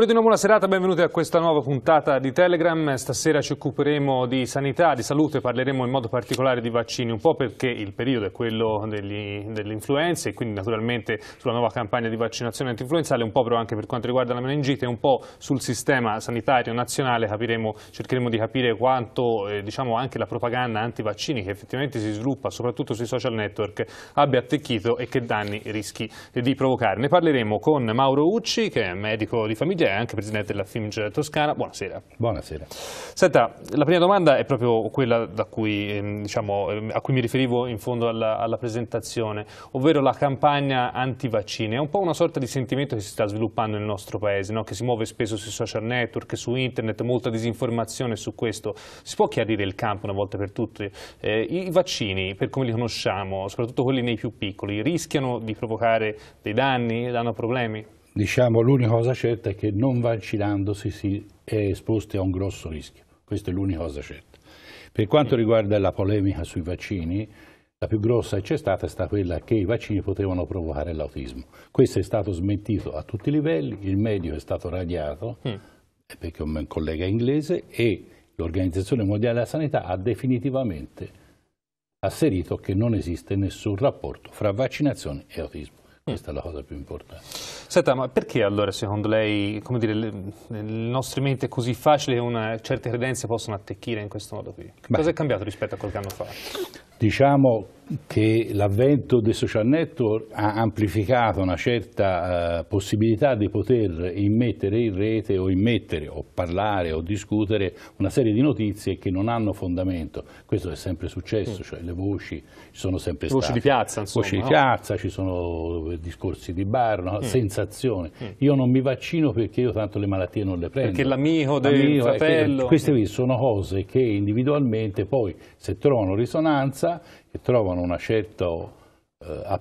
Auguri di una buona serata, benvenuti a questa nuova puntata di Telegram. Stasera ci occuperemo di sanità, di salute, parleremo in modo particolare di vaccini, un po' perché il periodo è quello degli, delle influenze e quindi naturalmente sulla nuova campagna di vaccinazione antinfluenzale, un po' però anche per quanto riguarda la meningite, un po' sul sistema sanitario nazionale capiremo, cercheremo di capire quanto eh, diciamo anche la propaganda antivaccini che effettivamente si sviluppa soprattutto sui social network abbia attecchito e che danni rischi di provocare. Ne parleremo con Mauro Ucci che è medico di famiglia è anche presidente della FIMG Toscana. Buonasera. Buonasera. Senta, la prima domanda è proprio quella cui, ehm, diciamo, ehm, a cui mi riferivo in fondo alla, alla presentazione, ovvero la campagna antivaccini. È un po' una sorta di sentimento che si sta sviluppando nel nostro paese, no? che si muove spesso sui social network, su internet, molta disinformazione su questo. Si può chiarire il campo una volta per tutte? Eh, I vaccini, per come li conosciamo, soprattutto quelli nei più piccoli, rischiano di provocare dei danni, danno problemi? diciamo, l'unica cosa certa è che non vaccinandosi si è esposti a un grosso rischio. Questa è l'unica cosa certa. Per quanto riguarda la polemica sui vaccini, la più grossa che c'è stata è stata quella che i vaccini potevano provocare l'autismo. Questo è stato smentito a tutti i livelli, il medio è stato radiato, mm. Eh, perché è un collega inglese, e l'Organizzazione Mondiale della Sanità ha definitivamente asserito che non esiste nessun rapporto fra vaccinazione e autismo. Questa è la cosa più importante. Senta, ma perché allora secondo lei, come dire, nel nostro mente è così facile che una, certe credenze possono attecchire in questo modo qui? Beh, cosa è cambiato rispetto a qualche anno fa? fatto? Diciamo che l'avvento dei social network ha amplificato una certa eh, possibilità di poter immettere in rete o immettere o parlare o discutere una serie di notizie che non hanno fondamento. Questo è sempre successo, mm. cioè le voci ci sono sempre voci state. Voci di piazza, insomma. Voci no? di piazza, ci sono eh, discorsi di bar, no? mm. sensazioni. Mm. Io non mi vaccino perché io tanto le malattie non le prendo. Perché l'amico del fratello... Che, queste sono cose che individualmente poi, se trovano risonanza, che trovano una certa eh,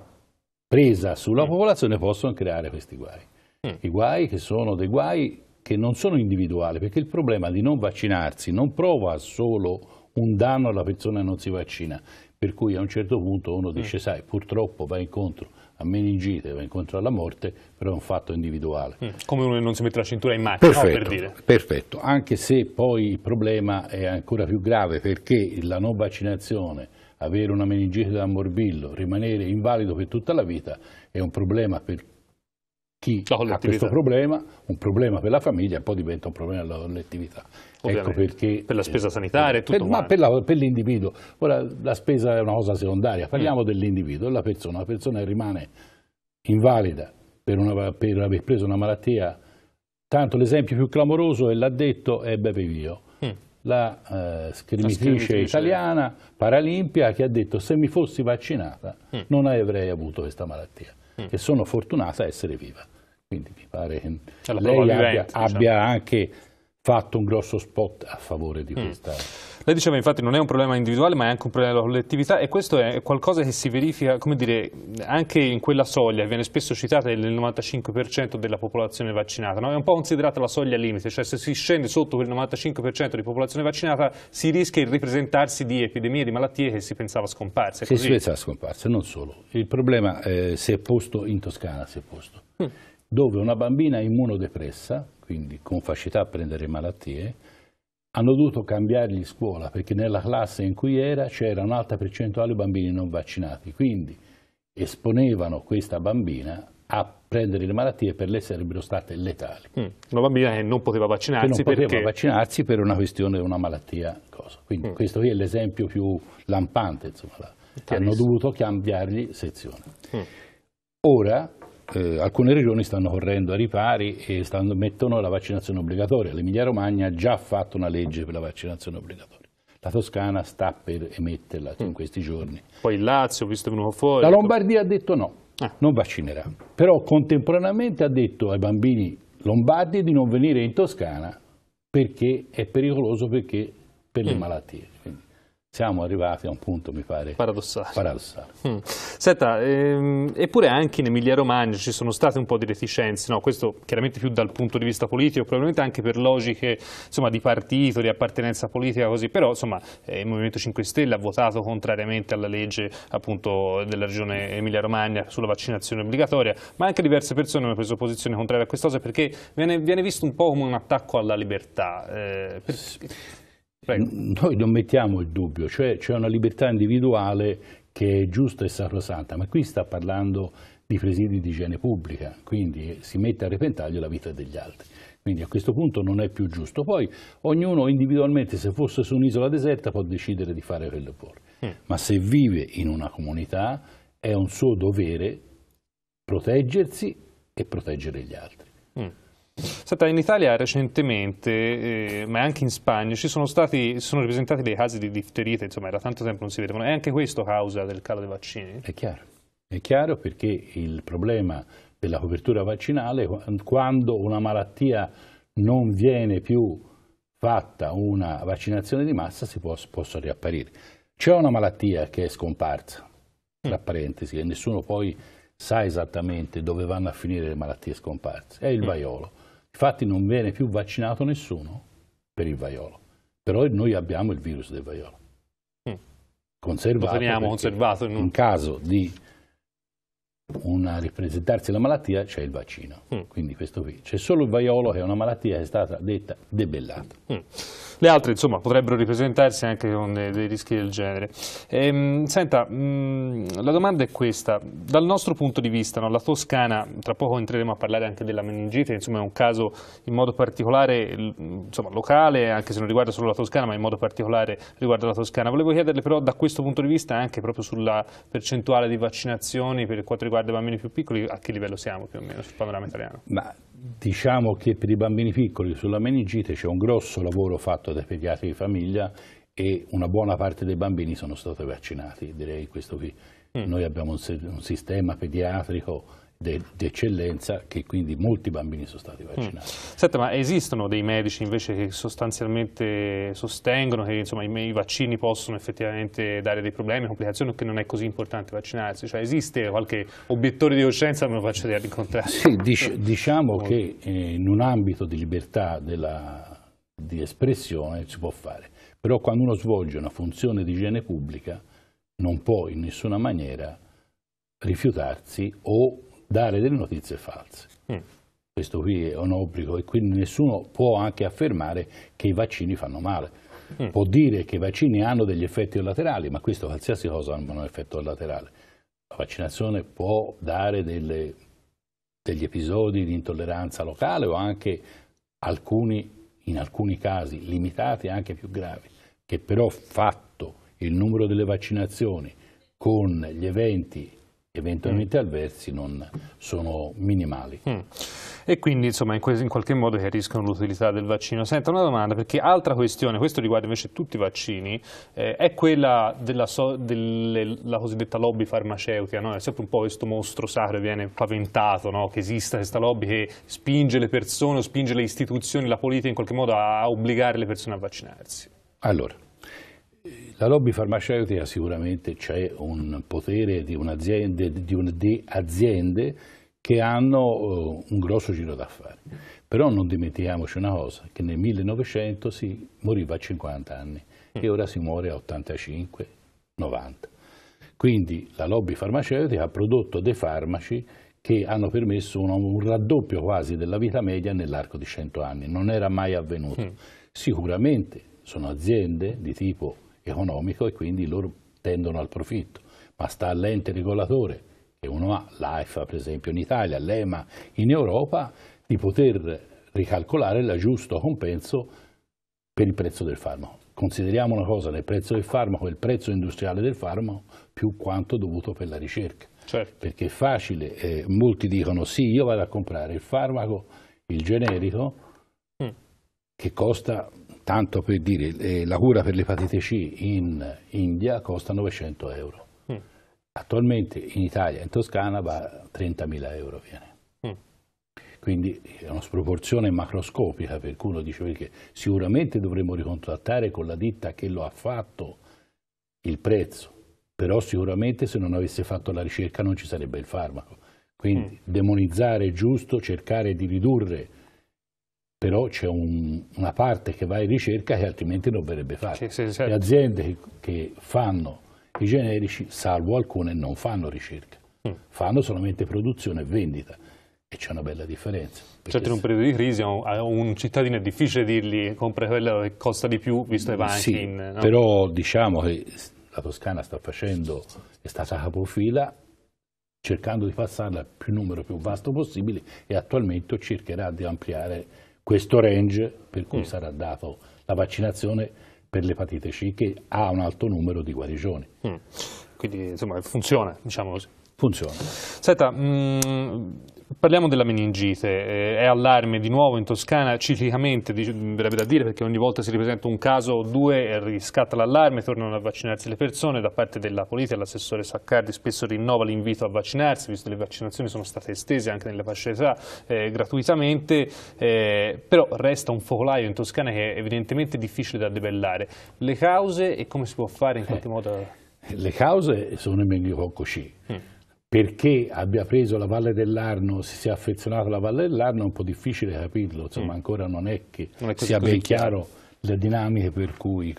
presa sulla mm. popolazione possono creare questi guai. Mm. I guai che sono dei guai che non sono individuali, perché il problema di non vaccinarsi non prova solo un danno alla persona che non si vaccina, per cui a un certo punto uno mm. dice, mm. sai, purtroppo va incontro a meningite, va incontro alla morte, però è un fatto individuale. Mm. Come uno non si mette la cintura in macchina, perfetto, no, per dire. Perfetto, anche se poi il problema è ancora più grave perché la non vaccinazione avere una meningite da morbillo, rimanere invalido per tutta la vita è un problema per chi ha questo problema, un problema per la famiglia poi diventa un problema per la collettività. Ecco perché, per la spesa eh, sanitaria e tutto quanto. Ma per, l'individuo. Ora la spesa è una cosa secondaria, parliamo mm. dell'individuo, della persona. La persona rimane invalida per, una, per aver preso una malattia. Tanto l'esempio più clamoroso, è l'ha detto, è eh, Beppe Vio la eh, schermitrice italiana Paralimpia che ha detto se mi fossi vaccinata mm. non avrei avuto questa malattia mm. e sono fortunata a essere viva. Quindi mi pare che cioè, lei abbia, vivente, diciamo. abbia diciamo. anche fatto un grosso spot a favore di mm. questa... Lei diceva infatti non è un problema individuale ma è anche un problema della collettività e questo è qualcosa che si verifica come dire, anche in quella soglia che viene spesso citata del 95% della popolazione vaccinata, no? è un po' considerata la soglia limite, cioè se si scende sotto quel 95% di popolazione vaccinata si rischia il ripresentarsi di epidemie, di malattie che si pensava scomparse. Che si pensava scomparse, non solo. Il problema eh, si è posto in Toscana, si è posto. Mm dove una bambina immunodepressa, quindi con facilità a prendere malattie, hanno dovuto cambiargli scuola perché nella classe in cui era c'era un'alta percentuale di bambini non vaccinati, quindi esponevano questa bambina a prendere le malattie per lei sarebbero state letali. Mm, una bambina che non poteva vaccinarsi, non poteva vaccinarsi per una questione, una malattia. Cosa. Quindi mm. questo qui è l'esempio più lampante, insomma, hanno dovuto cambiargli sezione. Mm. Ora eh, alcune regioni stanno correndo a ripari e stanno, mettono la vaccinazione obbligatoria. L'Emilia Romagna ha già fatto una legge per la vaccinazione obbligatoria. La Toscana sta per emetterla in mm. questi giorni. Poi il Lazio, visto venuto fuori. La ecco. Lombardia ha detto no, ah. non vaccinerà. Però contemporaneamente ha detto ai bambini lombardi di non venire in Toscana perché è pericoloso perché per le mm. malattie. Quindi siamo arrivati a un punto, mi pare, paradossale. paradossale. Mm. Senta, ehm, eppure anche in Emilia-Romagna ci sono state un po' di reticenze, no? questo chiaramente più dal punto di vista politico, probabilmente anche per logiche insomma, di partito, di appartenenza politica, così, però insomma, eh, il Movimento 5 Stelle ha votato contrariamente alla legge appunto, della regione Emilia-Romagna sulla vaccinazione obbligatoria, ma anche diverse persone hanno preso posizione contraria a queste cose perché viene, viene visto un po' come un attacco alla libertà. Eh, perché... Noi non mettiamo il dubbio, cioè c'è una libertà individuale che è giusta e sacrosanta, ma qui sta parlando di presidi di igiene pubblica, quindi si mette a repentaglio la vita degli altri. Quindi a questo punto non è più giusto. Poi ognuno individualmente, se fosse su un'isola deserta, può decidere di fare quello che vuole. Mm. Ma se vive in una comunità è un suo dovere proteggersi e proteggere gli altri. Mm. Senta, in Italia recentemente, eh, ma anche in Spagna, ci sono stati sono ripresentati dei casi di difterite, insomma era tanto tempo non si vedevano, è anche questo causa del calo dei vaccini? È chiaro, è chiaro perché il problema della copertura vaccinale, quando una malattia non viene più fatta una vaccinazione di massa, si può, possono riapparire. C'è una malattia che è scomparsa, mm. tra parentesi, e nessuno poi sa esattamente dove vanno a finire le malattie scomparse, è il mm. vaiolo. Infatti non viene più vaccinato nessuno per il vaiolo, però noi abbiamo il virus del vaiolo. Mm. Conservato, conservato in, un... in caso di una ripresentarsi la malattia c'è il vaccino. Mm. Quindi questo qui. C'è solo il vaiolo che è una malattia che è stata detta debellata. Mm le altre insomma, potrebbero ripresentarsi anche con dei, dei rischi del genere. Ehm, senta, mh, mm, la domanda è questa, dal nostro punto di vista, no, la Toscana, tra poco entreremo a parlare anche della meningite, insomma è un caso in modo particolare insomma, locale, anche se non riguarda solo la Toscana, ma in modo particolare riguarda la Toscana. Volevo chiederle però da questo punto di vista anche proprio sulla percentuale di vaccinazioni per quanto riguarda i bambini più piccoli, a che livello siamo più o meno sul panorama italiano? Ma diciamo che per i bambini piccoli sulla meningite c'è un grosso lavoro fatto dai pediatri di famiglia e una buona parte dei bambini sono stati vaccinati, direi questo qui. Mm. Noi abbiamo un, un sistema pediatrico di eccellenza che quindi molti bambini sono stati mm. vaccinati. Mm. Senta, ma esistono dei medici invece che sostanzialmente sostengono che insomma, i, i, vaccini possono effettivamente dare dei problemi, complicazioni o che non è così importante vaccinarsi? Cioè esiste qualche obiettore di coscienza che me lo faccia dire all'incontrario? Sì, dic diciamo che eh, in un ambito di libertà della, di espressione si può fare, però quando uno svolge una funzione di igiene pubblica non può in nessuna maniera rifiutarsi o dare delle notizie false. Mm. Questo qui è un obbligo e quindi nessuno può anche affermare che i vaccini fanno male. Mm. Può dire che i vaccini hanno degli effetti collaterali, ma questo qualsiasi cosa ha un effetto collaterale. La vaccinazione può dare delle, degli episodi di intolleranza locale o anche alcuni, in alcuni casi limitati anche più gravi, che però fatto il numero delle vaccinazioni con gli eventi eventualmente mm. avversi non sono minimali. Mm. E quindi insomma in, in qualche modo chiariscono l'utilità del vaccino. Senta una domanda perché altra questione, questo riguarda invece tutti i vaccini, eh, è quella della, so, delle, cosiddetta lobby farmaceutica, no? è sempre un po' questo mostro sacro che viene paventato, no? che esista questa lobby che spinge le persone, spinge le istituzioni, la politica in qualche modo a obbligare le persone a vaccinarsi. Allora, la lobby farmaceutica sicuramente c'è un potere di, un aziende, di, un, di aziende che hanno eh, un grosso giro d'affari. Però non dimentichiamoci una cosa, che nel 1900 si moriva a 50 anni e ora si muore a 85, 90. Quindi la lobby farmaceutica ha prodotto dei farmaci che hanno permesso un, un raddoppio quasi della vita media nell'arco di 100 anni. Non era mai avvenuto. Sicuramente sono aziende di tipo economico e quindi loro tendono al profitto, ma sta all'ente regolatore, che uno ha, l'AIFA per esempio in Italia, l'EMA in Europa, di poter ricalcolare il giusto compenso per il prezzo del farmaco. Consideriamo una cosa nel prezzo del farmaco il prezzo industriale del farmaco più quanto dovuto per la ricerca. Certo. Perché è facile, eh, molti dicono sì, io vado a comprare il farmaco, il generico, mm. che costa tanto per dire, eh, la cura per l'epatite C in India costa 900 euro. Mm. Attualmente in Italia, in Toscana, va 30.000 euro. Mm. Quindi è una sproporzione macroscopica, per cui uno dice perché sicuramente dovremmo ricontrattare con la ditta che lo ha fatto il prezzo, però sicuramente se non avesse fatto la ricerca non ci sarebbe il farmaco. Quindi mm. demonizzare è giusto, cercare di ridurre però c'è un, una parte che va in ricerca che altrimenti non verrebbe fatta. Sì, sì, certo. Le aziende che, che, fanno i generici, salvo alcune, non fanno ricerca, mm. fanno solamente produzione e vendita. E c'è una bella differenza. Certo, in un periodo di crisi a un, cittadino è difficile dirgli compra quello che costa di più, visto i banchi. Sì, in, no? però diciamo che la Toscana sta facendo, è stata capofila cercando di passarla al più numero più vasto possibile e attualmente cercherà di ampliare questo range per cui mm. sarà data la vaccinazione per l'epatite C che ha un alto numero di guarigioni. Mm. Quindi insomma funziona, diciamo così funziona. Senta, mh, mm, parliamo della meningite, eh, è allarme di nuovo in Toscana ciclicamente, verrebbe da dire, perché ogni volta si ripresenta un caso o due riscatta l'allarme, tornano a vaccinarsi le persone, da parte della politica l'assessore Saccardi spesso rinnova l'invito a vaccinarsi, visto che le vaccinazioni sono state estese anche nelle fasce età eh, gratuitamente, eh, però resta un focolaio in Toscana che è evidentemente difficile da debellare. Le cause e come si può fare in qualche eh, modo? Le cause sono i meningococci. Mm perché abbia preso la Valle dell'Arno, si sia affezionato alla Valle dell'Arno è un po' difficile capirlo, insomma mm. ancora non è che non è sia ben chiaro, chiaro le dinamiche per cui...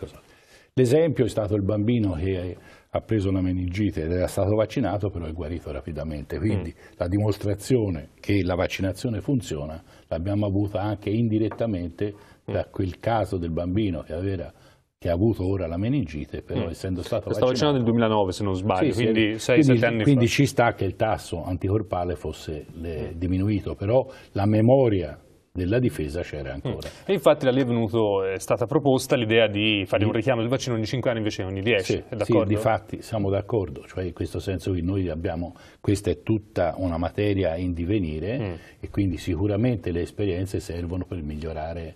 L'esempio è stato il bambino che ha preso la meningite ed era stato vaccinato però è guarito rapidamente, quindi mm. la dimostrazione che la vaccinazione funziona l'abbiamo avuta anche indirettamente mm. da quel caso del bambino che aveva che ha avuto ora la meningite, però mm. essendo stato Stava vaccinato nel 2009 se non sbaglio, sì, quindi 6-7 anni fa. Quindi ci sta che il tasso anticorpale fosse le, eh, diminuito, però la memoria della difesa c'era ancora. Mm. E infatti da lì è, venuto, eh, è stata proposta l'idea di fare un richiamo del vaccino ogni 5 anni invece ogni 10, sì, Sì, di fatti siamo d'accordo, cioè in questo senso che noi abbiamo, questa è tutta una materia in divenire mm. e quindi sicuramente le esperienze servono per migliorare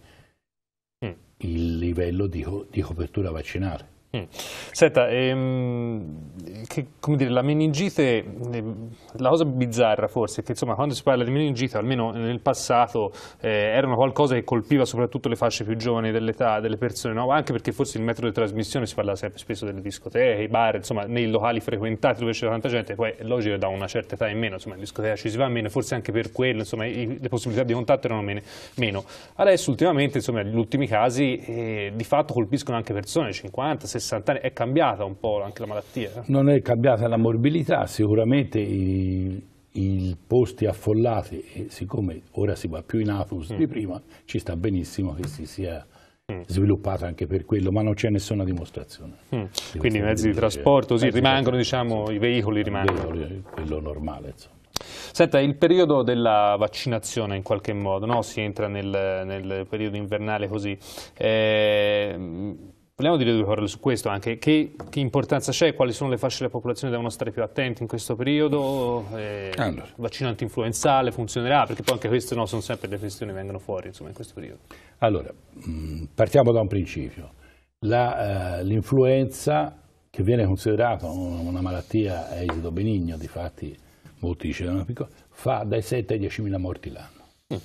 il livello di, di copertura vaccinale. Mm. Senta, ehm, che, come dire, la meningite, ehm, la cosa bizzarra forse è che insomma, quando si parla di meningite, almeno nel passato, eh, era una qualcosa che colpiva soprattutto le fasce più giovani dell'età delle persone, no? anche perché forse il metodo di trasmissione si parla sempre spesso delle discoteche, i bar, insomma, nei locali frequentati dove c'era tanta gente, poi è logico da una certa età in meno, insomma, in discoteca ci si va meno, forse anche per quello, insomma, i, le possibilità di contatto erano meno. Adesso ultimamente, insomma, gli ultimi casi eh, di fatto colpiscono anche persone, 50, 60, 60 anni, è cambiata un po' anche la malattia? Eh? Non è cambiata la morbilità, sicuramente i, i posti affollati, siccome ora si va più in atus mm. di prima, ci sta benissimo che si sia mm. sviluppata anche per quello, ma non c'è nessuna dimostrazione. Mm. Di Quindi i mezzi di trasporto, sì, rimangono diciamo, i veicoli rimangono. Eh, quello normale, insomma. Senta, il periodo della vaccinazione in qualche modo, no? si entra nel, nel periodo invernale così, eh, Vogliamo dire due parole su questo anche, che, che importanza c'è, quali sono le fasce della popolazione che devono stare più attenti in questo periodo, eh, allora. vaccino antinfluenzale funzionerà, perché poi anche queste no, sono sempre le questioni che vengono fuori insomma, in questo periodo. Allora, mm, partiamo da un principio, eh, l'influenza eh, che viene considerata una malattia a esito benigno, di fatti molti dicevano, fa dai 7 ai 10 mila morti l'anno. Mm.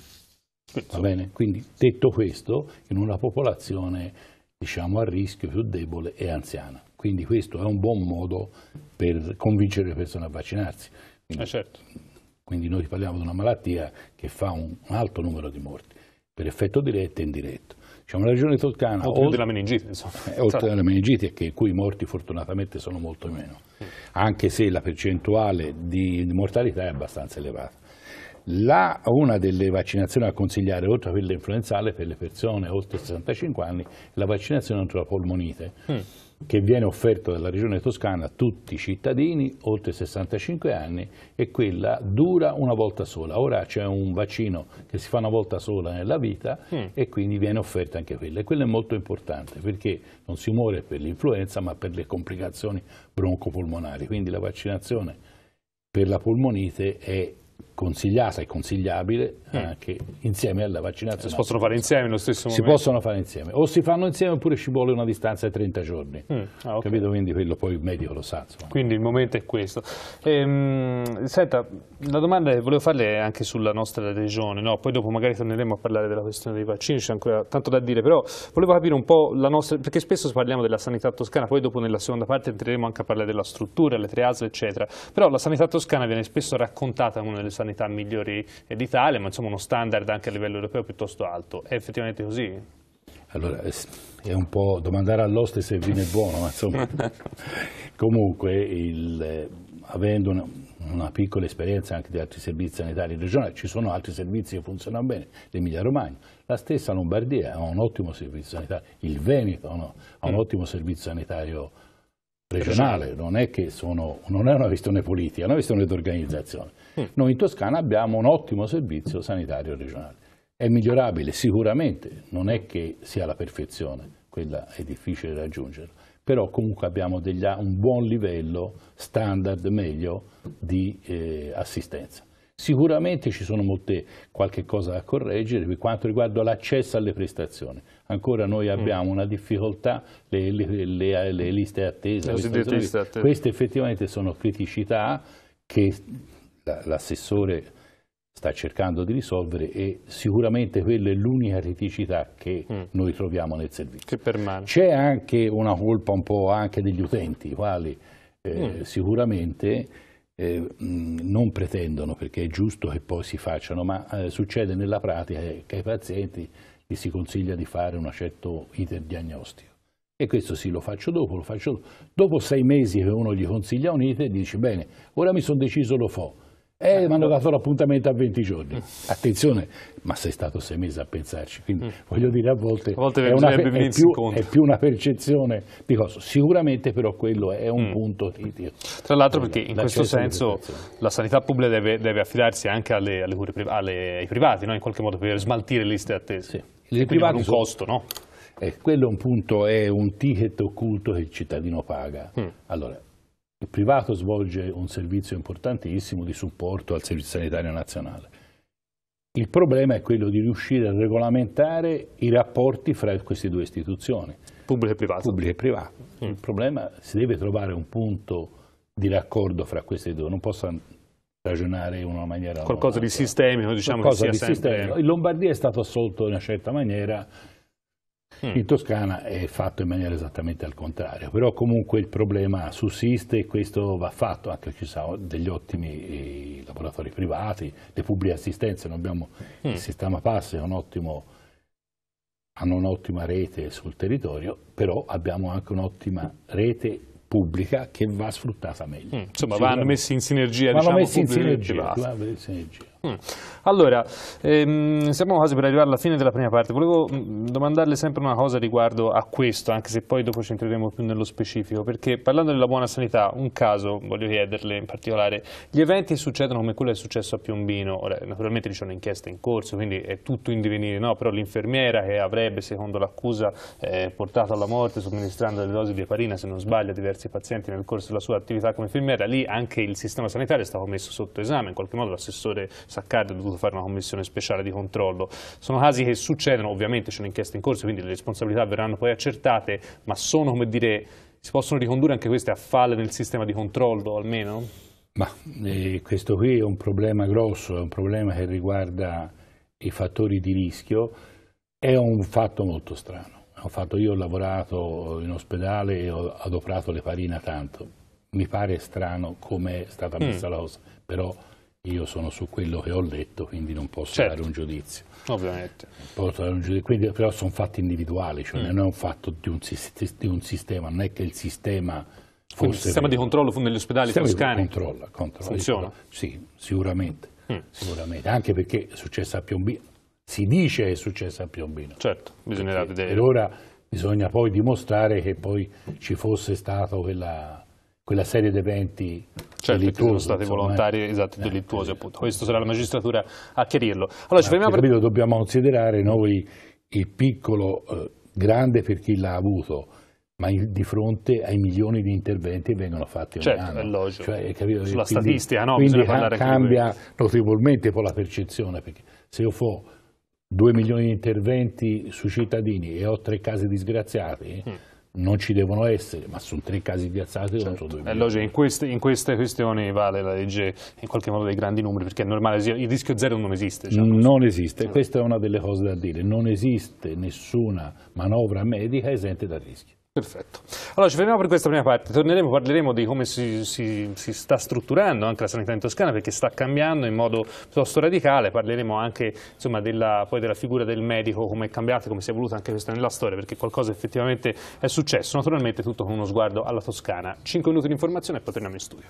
Va bene? Quindi detto questo, in una popolazione diciamo, a rischio, più debole e anziana. Quindi questo è un buon modo per convincere le persone a vaccinarsi. Quindi, eh certo. quindi noi parliamo di una malattia che fa un, alto numero di morti, per effetto diretto e indiretto. Diciamo, la regione toscana... Oltre, alla meningite, insomma. Eh, oltre alla certo. meningite, che, cui i morti fortunatamente sono molto meno, anche se la percentuale di, di mortalità è abbastanza elevata. La, una delle vaccinazioni da consigliare, oltre a quella influenzale, per le persone oltre 65 anni, è la vaccinazione contro la polmonite, mm. che viene offerta dalla Regione Toscana a tutti i cittadini oltre 65 anni e quella dura una volta sola. Ora c'è un vaccino che si fa una volta sola nella vita mm. e quindi viene offerta anche quella. E quello è molto importante perché non si muore per l'influenza ma per le complicazioni broncopolmonari. Quindi la vaccinazione per la polmonite è consigliata e consigliabile mm. eh, che insieme alla vaccinazione... Si possono fare insieme nello stesso momento? Si possono fare insieme, o si fanno insieme oppure ci vuole una distanza di 30 giorni, mm. ah, okay. capito? Quindi quello poi il medico lo sa. Insomma. Quindi il momento è questo. Ehm, senta, la domanda che volevo farle è anche sulla nostra regione, no? poi dopo magari torneremo a parlare della questione dei vaccini, c'è ancora tanto da dire, però volevo capire un po' la nostra... perché spesso parliamo della sanità toscana, poi dopo nella seconda parte entreremo anche a parlare della struttura, le tre ASL, eccetera, però la sanità toscana viene spesso raccontata come una delle sanità comunità migliori d'Italia, ma insomma uno standard anche a livello europeo piuttosto alto. È effettivamente così? Allora, eh, è un po' domandare all'oste se il vino è buono, ma insomma, comunque il, eh, avendo una, una, piccola esperienza anche di altri servizi sanitari regionali, ci sono altri servizi che funzionano bene, l'Emilia Romagna, la stessa Lombardia ha un ottimo servizio sanitario, il Veneto ha un, ha un mm. ottimo servizio sanitario regionale, non è, sono, non è una questione politica, è una questione di organizzazione. Sì. Noi in Toscana abbiamo un ottimo servizio sanitario regionale. È migliorabile sicuramente, non è che sia la perfezione, quella è difficile raggiungerla, però comunque abbiamo degli, un buon livello standard meglio di eh, assistenza. Sicuramente ci sono molte qualche cosa da correggere per quanto riguarda l'accesso alle prestazioni. Ancora noi mm. abbiamo mm. una difficoltà, le, le, le, le liste attese, queste, liste attese. queste effettivamente sono criticità che l'assessore sta cercando di risolvere e sicuramente quella è l'unica criticità che mm. noi troviamo nel servizio. C'è anche una colpa un po' anche degli utenti, i quali eh, mm. sicuramente eh, non pretendono, perché è giusto che poi si facciano, ma eh, succede nella pratica che ai pazienti gli si consiglia di fare un certo iter diagnostico. E questo sì, lo faccio dopo, lo faccio dopo. Dopo sei mesi che uno gli consiglia un iter, dice bene, ora mi sono deciso lo fo' e eh, mi hanno dato l'appuntamento a 20 giorni. Attenzione, ma sei stato sei mesi a pensarci, quindi mm. voglio dire a volte, a volte è, una, è, più, è, più, una percezione di cosa. Sicuramente però quello è un mm. punto critico. Tra l'altro perché in questo senso la sanità pubblica deve, deve affidarsi anche alle, alle cure, alle, ai privati, no? in qualche modo per smaltire le liste attese. Sì. Le private un sono... costo, no? Eh, quello è un punto, è un ticket occulto che il cittadino paga. Mm. Allora, il privato svolge un servizio importantissimo di supporto al Servizio Sanitario Nazionale. Il problema è quello di riuscire a regolamentare i rapporti fra queste due istituzioni. Pubblico e privato. Pubblico e privato. Mm. Il problema si deve trovare un punto di raccordo fra queste due, non posso ragionare in una maniera qualcosa di sistemico diciamo qualcosa che sia di sempre... sistemico in Lombardia è stato assolto in una certa maniera Mm. In Toscana è fatto in maniera esattamente al contrario, però comunque il problema sussiste e questo va fatto, anche ci sono degli ottimi eh, laboratori privati, le pubbliche assistenze, abbiamo, mm. il sistema PASS è un ottimo hanno un'ottima rete sul territorio, però abbiamo anche un'ottima rete pubblica che va sfruttata meglio. Mm, insomma, vanno messi in sinergia, vanno diciamo, messi in sinergia, sinergia. Mm. Allora, ehm, siamo quasi per arrivare alla fine della prima parte, volevo mm, domandarle sempre una cosa riguardo a questo, anche se poi dopo ci entreremo più nello specifico, perché parlando della buona sanità, un caso, voglio chiederle in particolare, gli eventi succedono come quello che è successo a Piombino, ora naturalmente c'è un'inchiesta in corso, quindi è tutto in divenire, no? però l'infermiera che avrebbe, secondo l'accusa, eh, portato alla morte somministrando delle dosi di eparina, se non sbaglio, a diversi pazienti nel corso della sua attività come infermiera, lì anche il sistema sanitario è stato messo sotto esame, in qualche modo l'assessore Saccardi ha dovuto fare una commissione speciale di controllo. Sono casi che succedono, ovviamente c'è un'inchiesta in corso, quindi le responsabilità verranno poi accertate, ma sono, come dire, si possono ricondurre anche queste a falle nel sistema di controllo almeno? Ma eh, questo qui è un problema grosso, è un problema che riguarda i fattori di rischio, è un fatto molto strano. Ho fatto, io ho lavorato in ospedale e ho adoperato le farina tanto. Mi pare strano come è stata messa mm. la cosa, però io sono su quello che ho letto, quindi non posso certo. dare un giudizio. Ovviamente. Posso dare un Giudizio, quindi, però sono fatti individuali, cioè mm. non è un fatto di un, di un, sistema, non è che il sistema... il sistema di controllo negli ospedali toscani controlla, controlla, funziona? Sì, sicuramente, mm. sicuramente, anche perché è successo a Piombino, si dice che è successo a Piombino. Certo, bisognerà vedere. Per ora bisogna poi dimostrare che poi ci fosse stato quella quella serie di eventi certo, delittuosi. sono stati insomma, volontari, eh. eh delittuosi eh. appunto. Questo sarà la magistratura a chiarirlo. Allora, ci fermiamo per... dobbiamo considerare noi il piccolo, eh, grande per chi l'ha avuto, ma il, di fronte ai milioni di interventi che vengono fatti ogni certo, anno. è logico. Cioè, capito, Sulla quindi, statistica, no? Quindi ca cambia notevolmente poi la percezione, perché se io fo 2 milioni di interventi sui cittadini e ho tre casi disgraziati... Mm non ci devono essere, ma sono tre casi di assalto certo. non due. Eh, milioni. Eh, in, queste, in, queste, questioni vale la legge in qualche modo dei grandi numeri, perché è normale, il rischio zero non esiste. Diciamo. Non esiste, questa è una delle cose da dire, non esiste nessuna manovra medica esente da rischio. Perfetto. Allora ci fermiamo per questa prima parte, torneremo, parleremo di come si, si, si, sta strutturando anche la sanità in Toscana perché sta cambiando in modo piuttosto radicale, parleremo anche insomma, della, poi della figura del medico, come è cambiata, come si è evoluta anche questa nella storia perché qualcosa effettivamente è successo, naturalmente tutto con uno sguardo alla Toscana. 5 minuti di informazione e poi torniamo in studio.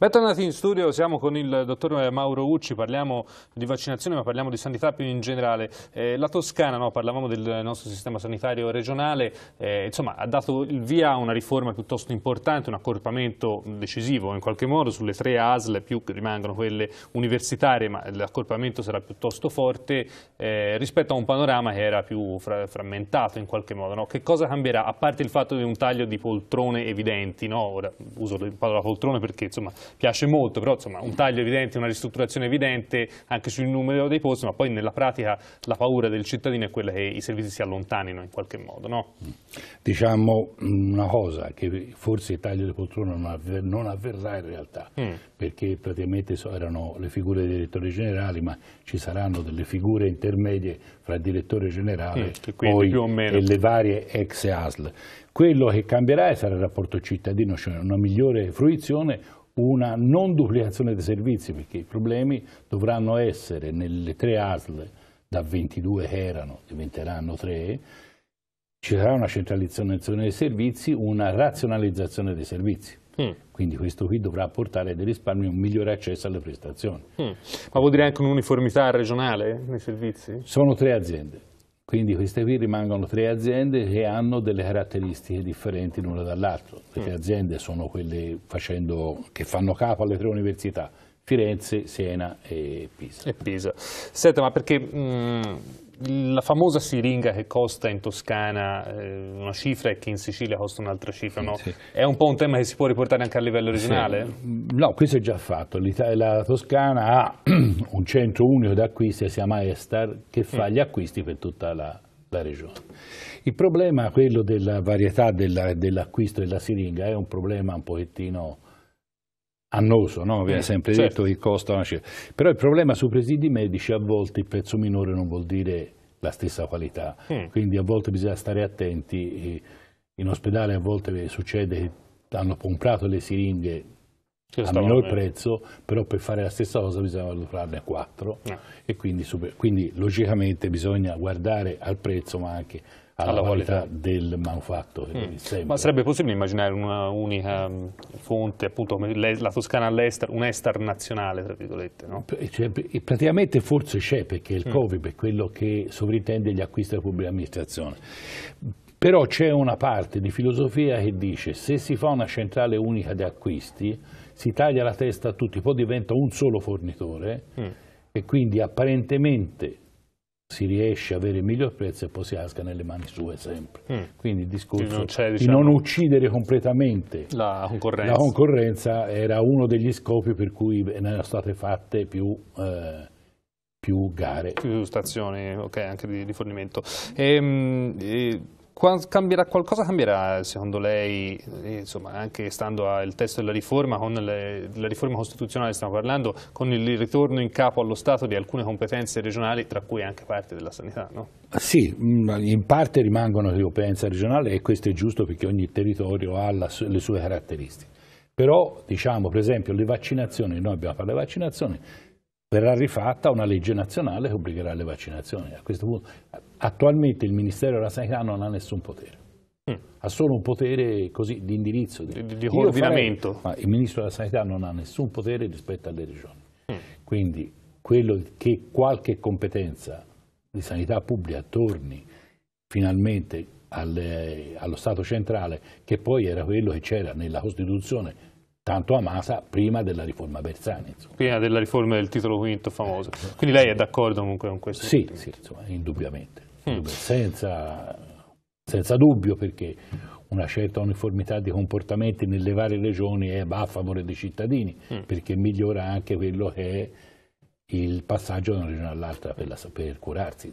Bentornati in studio, siamo con il dottor Mauro Ucci, parliamo di vaccinazione ma parliamo di sanità più in generale. Eh, la Toscana, no? parlavamo del nostro sistema sanitario regionale, eh, insomma, ha dato il via a una riforma piuttosto importante, un accorpamento decisivo in qualche modo sulle tre ASL, più che rimangono quelle universitarie, ma l'accorpamento sarà piuttosto forte eh, rispetto a un panorama che era più fra frammentato in qualche modo. No? Che cosa cambierà? A parte il fatto di un taglio di poltrone evidenti, no? ora uso la parola poltrone perché insomma piace molto, però insomma un taglio evidente, una ristrutturazione evidente anche sul numero dei posti, ma poi nella pratica la paura del cittadino è quella che i servizi si allontanino in qualche modo. No? Diciamo mm, una cosa, che forse il taglio di poltrone non, avver non avverrà in realtà, mm. perché praticamente erano le figure dei direttori generali, ma ci saranno delle figure intermedie fra il direttore generale mm, poi, e le varie ex ASL. Quello che cambierà sarà il rapporto cittadino, cioè una migliore fruizione una non duplicazione dei servizi, perché i problemi dovranno essere nelle tre ASL, da 22 che erano diventeranno tre, ci sarà una centralizzazione dei servizi, una razionalizzazione dei servizi. Mm. Quindi questo qui dovrà portare dei risparmi e un migliore accesso alle prestazioni. Mm. Ma vuol dire anche un'uniformità regionale nei servizi? Sono tre aziende quindi queste qui rimangono tre aziende che hanno delle caratteristiche differenti l'una dall'altra. Le tre mm. aziende sono quelle facendo, che fanno capo alle tre università, Firenze, Siena e Pisa. E Pisa. Senta, ma perché mh, mm, la famosa siringa che costa in Toscana eh, una cifra e che in Sicilia costa un'altra cifra, no? sì. è un po' un tema che si può riportare anche a livello regionale? Sì. No, questo è già fatto, la Toscana ha un centro unico d'acquisti che si chiama Estar che fa mm. gli acquisti per tutta la, la regione. Il problema, quello della varietà dell'acquisto della, dell della siringa, è un problema un pochettino annoso, no? abbiamo mm, sempre certo. detto che costa una cifra. Però il problema sui presidi medici a volte il prezzo minore non vuol dire la stessa qualità, mm. quindi a volte bisogna stare attenti. Eh, in ospedale a volte succede che hanno comprato le siringhe a minor prezzo, però per fare la stessa cosa bisogna valutarne a 4 no. Eh. e quindi, quindi logicamente bisogna guardare al prezzo ma anche alla, alla qualità. qualità. del manufatto. Mm. Ma sarebbe possibile immaginare una unica mm, fonte, appunto come la Toscana all'estero, un Estar nazionale, tra virgolette? No? Cioè, praticamente forse c'è, perché il mm. Covid è quello che sovrintende gli acquisti della pubblica amministrazione. Però c'è una parte di filosofia che dice se si fa una centrale unica di acquisti, si taglia la testa a tutti, poi diventa un solo fornitore mm. e quindi apparentemente si riesce ad avere il miglior prezzo e poi si asca nelle mani sue sempre. Mm. Quindi il discorso Quindi non diciamo, di non uccidere completamente la concorrenza. la concorrenza. era uno degli scopi per cui erano state fatte più, eh, più gare. Più stazioni, ok, anche di rifornimento. Ehm, e, e cambierà qualcosa cambierà secondo lei, insomma, anche stando al testo della riforma, con le, la riforma costituzionale stiamo parlando, con il ritorno in capo allo Stato di alcune competenze regionali, tra cui anche parte della sanità? No? Sì, mm, in parte rimangono di competenza regionale e questo è giusto perché ogni territorio ha la, le sue caratteristiche. Però, diciamo, per esempio, le vaccinazioni, noi abbiamo fatto le vaccinazioni, verrà rifatta una legge nazionale che obbligherà le vaccinazioni. A questo punto Attualmente il Ministero della Sanità non ha nessun potere, mm. ha solo un potere così, di indirizzo, di, di, di coordinamento. Farei, ma il Ministro della Sanità non ha nessun potere rispetto alle regioni. Mm. Quindi quello che qualche competenza di sanità pubblica torni finalmente alle, eh, allo Stato centrale, che poi era quello che c'era nella Costituzione tanto amata prima della riforma Bersani. Insomma. Prima della riforma del titolo quinto famoso. Eh, Quindi lei è d'accordo comunque con questo? Sì, sì insomma, indubbiamente senza, senza dubbio perché una certa uniformità di comportamenti nelle varie regioni è, va a favore dei cittadini mm. perché migliora anche quello che è il passaggio da una regione all'altra per, per, curarsi.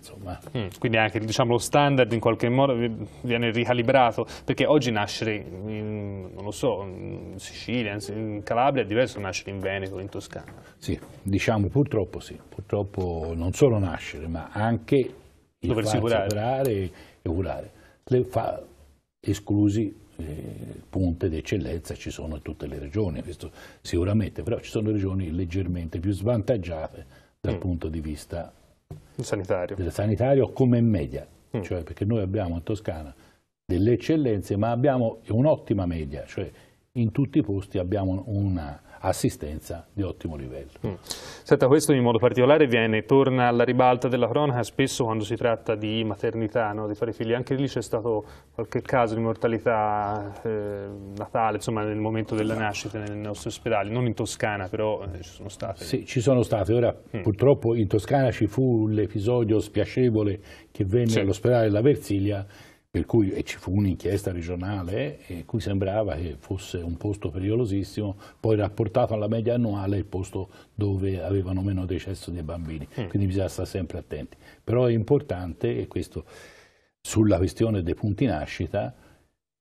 Mm, quindi anche diciamo, lo standard in qualche modo viene ricalibrato, perché oggi nascere in, so, in Sicilia, in Calabria è diverso da nascere in Veneto, in Toscana. Sì, diciamo purtroppo sì, purtroppo non solo nascere ma anche doversi curare. curare e curare. Le fa esclusi eh, punte d'eccellenza ci sono in tutte le regioni, questo sicuramente, però ci sono regioni leggermente più svantaggiate dal mm. punto di vista sanitario. Del sanitario come media, mm. cioè perché noi abbiamo in Toscana delle eccellenze ma abbiamo un'ottima media, cioè in tutti i posti abbiamo una assistenza di ottimo livello. Mm. Senta, questo in modo particolare viene, torna alla ribalta della cronaca spesso quando si tratta di maternità, no? di fare figli, anche lì c'è stato qualche caso di mortalità eh, natale, insomma nel momento della esatto. nascita nei nostri ospedali, non in Toscana però eh, ci sono state. Sì, ci sono state, ora mm. purtroppo in Toscana ci fu l'episodio spiacevole che venne sì. all'ospedale della Versilia per cui e ci fu un'inchiesta regionale eh, cui sembrava che fosse un posto pericolosissimo, poi rapportato alla media annuale il posto dove avevano meno decesso dei bambini, mm. quindi bisogna stare sempre attenti. Però è importante, e questo sulla questione dei punti nascita,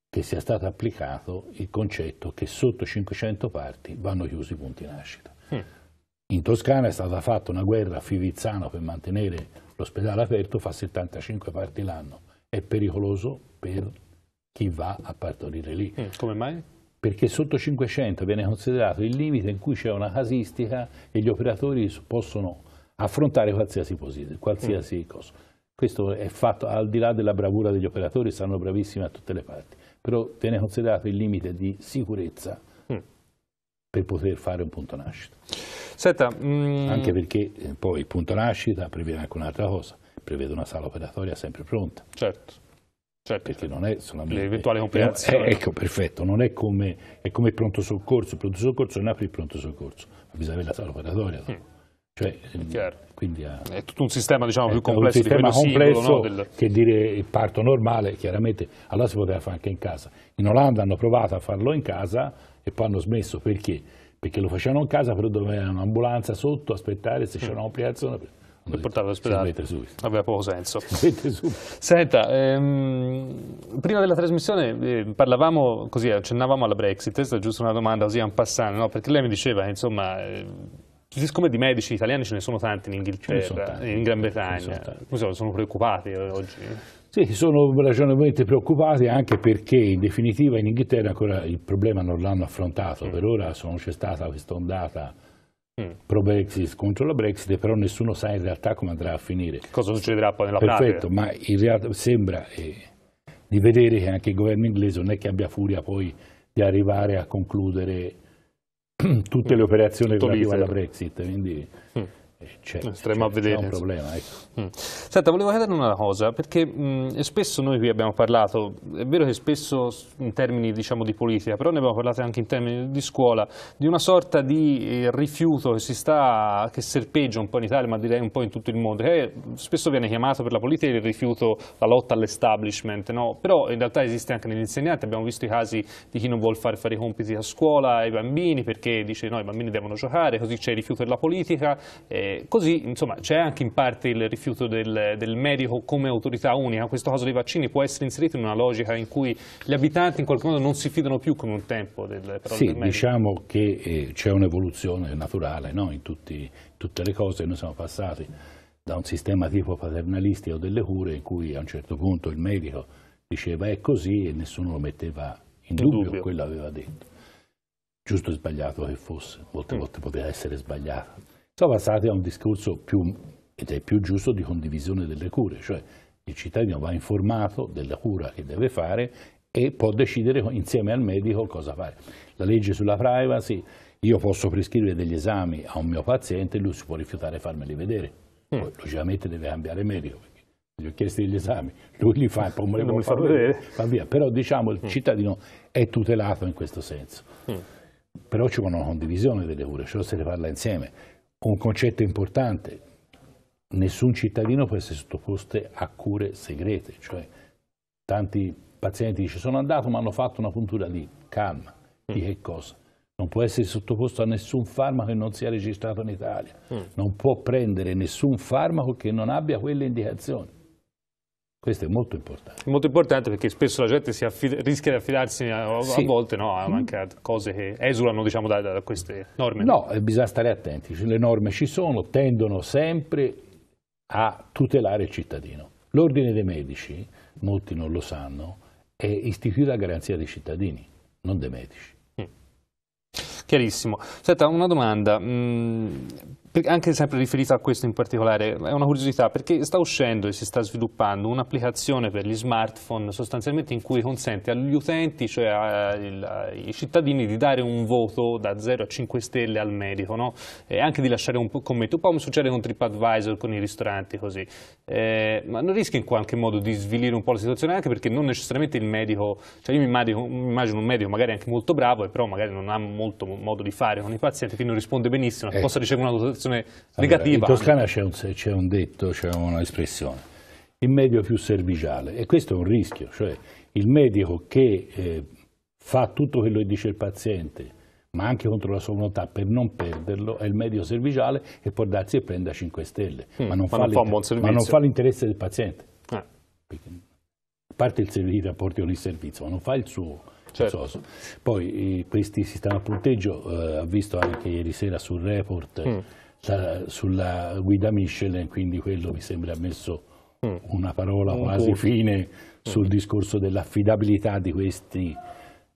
che sia stato applicato il concetto che sotto 500 parti vanno chiusi i punti nascita. Mm. In Toscana è stata fatta una guerra a Fivizzano per mantenere l'ospedale aperto, fa 75 parti l'anno è pericoloso per chi va a partorire lì. Mm, come mai? Perché sotto 500 viene considerato il limite in cui c'è una casistica e gli operatori possono affrontare qualsiasi, qualsiasi mm. cosa. Questo è fatto al di là della bravura degli operatori, stanno bravissimi a tutte le parti, però viene considerato il limite di sicurezza mm. per poter fare un punto nascita. Senta, mm... Anche perché eh, poi il punto nascita previene anche un'altra cosa, prevede una sala operatoria sempre pronta. Certo. Certo, perché non è solamente... L'eventuale compilazione. Eh, ecco, perfetto, non è come, è come, il pronto soccorso, il pronto soccorso non apre il pronto soccorso, ma bisogna avere la sala operatoria. Mm. Cioè, è, ehm, ah, è, tutto un sistema diciamo, più complesso. Un sistema complesso singolo, no, del... che dire il parto normale, chiaramente, allora si poteva fare anche in casa. In Olanda hanno provato a farlo in casa e poi hanno smesso, perché? Perché lo facevano in casa, però doveva un'ambulanza sotto, aspettare se c'era mm. un'ampliazione e portarlo all'ospedale. Aveva poco senso. Senta, ehm, prima della trasmissione eh, parlavamo, così accennavamo alla Brexit, questa è giusto una domanda così a un passante, no? perché lei mi diceva, insomma, eh, siccome di medici italiani ce ne sono tanti in Inghilterra, tanti, in Gran Bretagna, sono, sono preoccupati eh, oggi? Sì, sono ragionevolmente preoccupati anche perché in definitiva in Inghilterra ancora il problema non l'hanno affrontato, mm. per ora c'è stata questa ondata Mm. pro Brexit, contro la Brexit, però nessuno sa in realtà come andrà a finire. Cosa succederà poi nella Perfetto, pratica? Perfetto, ma in realtà sembra eh, di vedere che anche il governo inglese non è che abbia furia poi di arrivare a concludere tutte le operazioni Tutto relative alla Brexit, quindi mm. Cioè, eh, cioè, c'è, Staremo un problema. Ecco. Mm. Senta, volevo chiedere una cosa, perché mh, mm, spesso noi qui abbiamo parlato, è vero che spesso in termini diciamo, di politica, però ne abbiamo parlato anche in termini di scuola, di una sorta di eh, rifiuto che si sta, che serpeggia un po' in Italia, ma direi un po' in tutto il mondo, che è, spesso viene chiamato per la politica il rifiuto, la lotta all'establishment, no? però in realtà esiste anche negli insegnanti, abbiamo visto i casi di chi non vuole far fare i compiti a scuola ai bambini, perché dice no, i bambini devono giocare, così c'è il rifiuto della politica. Eh, eh, così insomma, c'è anche in parte il rifiuto del, del, medico come autorità unica, questo caso dei vaccini può essere inserito in una logica in cui gli abitanti in qualche modo non si fidano più come un tempo del, sì, del diciamo che eh, c'è un'evoluzione naturale no? in tutti, tutte le cose, noi siamo passati da un sistema tipo paternalistico delle cure in cui a un certo punto il medico diceva è così e nessuno lo metteva in, dubbio, dubbio. quello aveva detto. Giusto e sbagliato che fosse, molte mm. volte poteva essere sbagliato sono passati a un discorso più, ed è più giusto, di condivisione delle cure, cioè il cittadino va informato della cura che deve fare e può decidere insieme al medico cosa fare. La legge sulla privacy, io posso prescrivere degli esami a un mio paziente, e lui si può rifiutare di farmeli vedere. Mm. Poi, logicamente deve cambiare medico, gli ho chiesto degli esami, lui li fa e poi me li può far vedere. Va via. Però diciamo il mm. cittadino è tutelato in questo senso. Mm. Però ci vuole una condivisione delle cure, cioè se ne parla insieme un concetto importante, nessun cittadino può essere sottoposto a cure segrete, cioè tanti pazienti dicono sono andato ma hanno fatto una puntura lì, calma, mm. di che cosa? Non può essere sottoposto a nessun farmaco che non sia registrato in Italia, mm. non può prendere nessun farmaco che non abbia quelle indicazioni. Questo è molto importante. È molto importante perché spesso la gente rischia di affidarsi a, sì. a volte no, anche a cose che esulano diciamo, da, da, queste norme. No, eh, bisogna stare attenti. Cioè, le norme ci sono, tendono sempre a tutelare il cittadino. L'ordine dei medici, molti non lo sanno, è istituito a garanzia dei cittadini, non dei medici. Mm. Chiarissimo. Senta, una domanda. Mm, anche sempre riferito a questo in particolare, è una curiosità perché sta uscendo e si sta sviluppando un'applicazione per gli smartphone sostanzialmente in cui consente agli utenti, cioè ai cittadini, di dare un voto da 0 a 5 stelle al medico no? e anche di lasciare un commento. Un po' come succede con TripAdvisor, con i ristoranti così. Eh, ma non rischia in qualche modo di svilire un po' la situazione anche perché non necessariamente il medico, cioè io mi immagino, immagino un medico magari anche molto bravo, però magari non ha molto modo di fare con i pazienti, quindi non risponde benissimo, eh. possa ricevere una dotazione situazione negativa. in Toscana c'è un, un, detto, c'è un'espressione, il medico più serviciale, e questo è un rischio, cioè il medico che eh, fa tutto quello che dice il paziente, ma anche contro la sua volontà per non perderlo, è il medico serviciale che può darsi e prenda 5 stelle, mm, ma, non ma, ma, non fa l'interesse del paziente. Eh. A parte il servizio, i rapporti con il servizio, ma non fa il suo. Certo. So. Poi eh, questi sistemi a punteggio, eh, ha visto anche ieri sera sul report, mm la, sulla guida Michelin, quindi quello mi sembra ha messo mm. una parola un quasi corso. fine mm. sul discorso dell'affidabilità di queste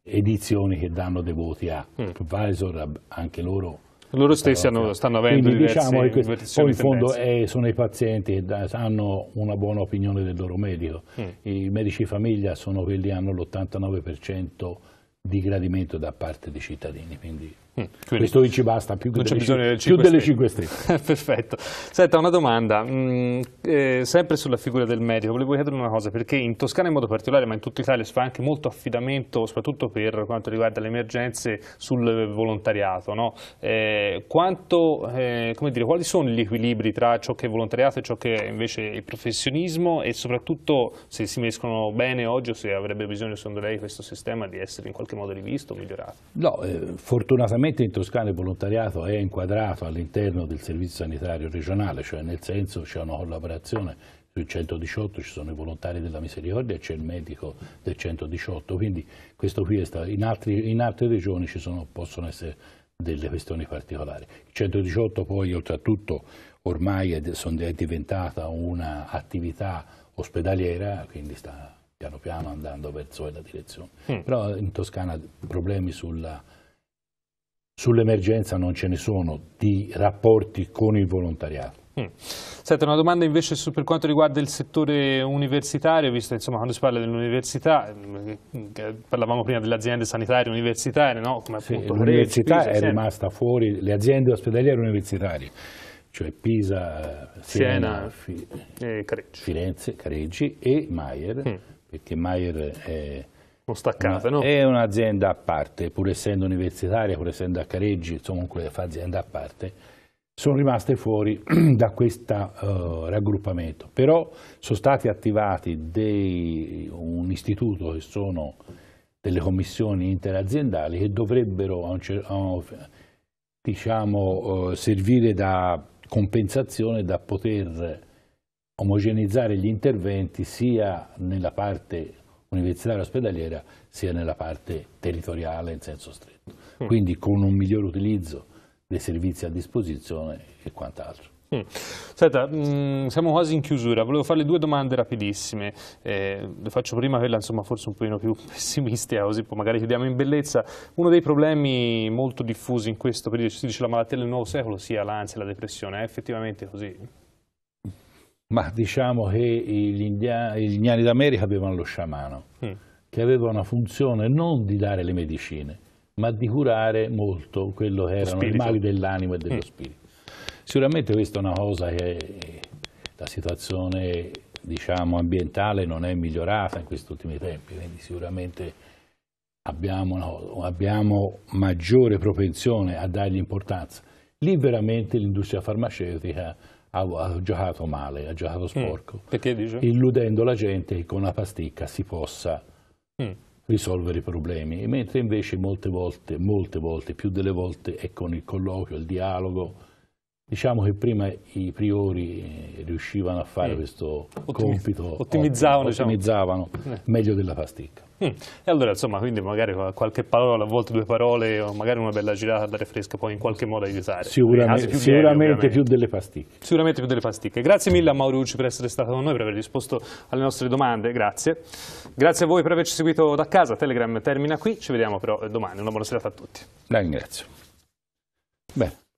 edizioni che danno dei voti a mm. anche loro loro stessi hanno, stanno avendo Quindi, diversi, diciamo che questo, poi in fondo è, sono i pazienti che hanno una buona opinione del loro medico. Mm. I medici famiglia sono quelli che hanno l'89% di gradimento da parte dei cittadini, quindi Mm, quindi Questo ci basta più, che delle, 5, 5 più delle 5 stelle. Perfetto. Senta, una domanda, mh, mm, eh, sempre sulla figura del medico, volevo chiedere una cosa, perché in Toscana in modo particolare, ma in tutta Italia, si fa anche molto affidamento, soprattutto per quanto riguarda le emergenze, sul volontariato. No? Eh, quanto, eh, dire, quali sono gli equilibri tra ciò che è volontariato e ciò che è invece il professionismo e soprattutto se si mescono bene oggi o se avrebbe bisogno, secondo lei, questo sistema di essere in qualche modo rivisto o migliorato? No, eh, fortunatamente Sicuramente in Toscana il volontariato è inquadrato all'interno del servizio sanitario regionale, cioè nel senso c'è una collaborazione sul 118 ci sono i volontari della misericordia e c'è il medico del 118, quindi questo qui è stato, in, altri, in altre regioni ci sono, possono essere delle questioni particolari. Il 118 poi oltretutto ormai è, è diventata un'attività ospedaliera, quindi sta piano piano andando verso quella direzione. Mm. Però in Toscana problemi sulla sull'emergenza non ce ne sono di rapporti con il volontariato. Mm. Senta, una domanda invece su, per quanto riguarda il settore universitario, visto che quando si parla dell'università, mm, parlavamo prima delle aziende sanitarie universitarie, no? sì, l'università è rimasta fuori, le aziende ospedaliere universitarie, cioè Pisa, Siena, Siena Fi Careggi. Firenze, Careggi e Maier, mm. perché Maier è non staccate, no? È un'azienda a parte, pur essendo universitaria, pur essendo a Careggi, insomma comunque fa azienda a parte, sono rimaste fuori da questo uh, eh, raggruppamento. Però sono stati attivati dei, un istituto che sono delle commissioni interaziendali che dovrebbero a un, a, diciamo, uh, servire da compensazione da poter omogenizzare gli interventi sia nella parte universitaria ospedaliera sia nella parte territoriale in senso stretto. Mm. Quindi con un miglior utilizzo dei servizi a disposizione e quant'altro. Mm. Senta, mm, siamo quasi in chiusura, volevo farle due domande rapidissime, eh, le faccio prima quella insomma, forse un pochino più pessimistica, così poi magari chiudiamo in bellezza. Uno dei problemi molto diffusi in questo periodo, si dice la malattia del nuovo secolo, sia l'ansia, e la depressione, è effettivamente così? ma diciamo che gli, india, gli indiani d'America avevano lo sciamano, mm. che aveva una funzione non di dare le medicine, ma di curare molto quello che erano i mali dell'animo e dello mm. spirito. Sicuramente questa è una cosa che la situazione diciamo, ambientale non è migliorata in questi ultimi tempi, quindi sicuramente abbiamo, no, abbiamo maggiore propensione a dargli importanza. Lì veramente l'industria farmaceutica ha, ha giocato male, ha giocato mm. sporco. Mm. Perché dice? Illudendo la gente che con una pasticca si possa mm. risolvere i problemi, mentre invece molte volte, molte volte, più delle volte è con il colloquio, il dialogo, Diciamo che prima i priori eh, riuscivano a fare mm. questo Ottimi compito, ottimizzavano, diciamo. ottimizzavano diciamo. meglio della pasticca. Mm. E allora insomma quindi magari qualche parola, a volte due parole o magari una bella girata all'aria fresca può in qualche modo aiutare. Sicuramente, più, sicuramente viene, più delle pasticche. Sicuramente più delle pasticche. Grazie mille a Maurucci per essere stato con noi, per aver risposto alle nostre domande, grazie. Grazie a voi per averci seguito da casa, Telegram termina qui, ci vediamo però eh, domani, una buona serata a tutti. La ringrazio. Bene.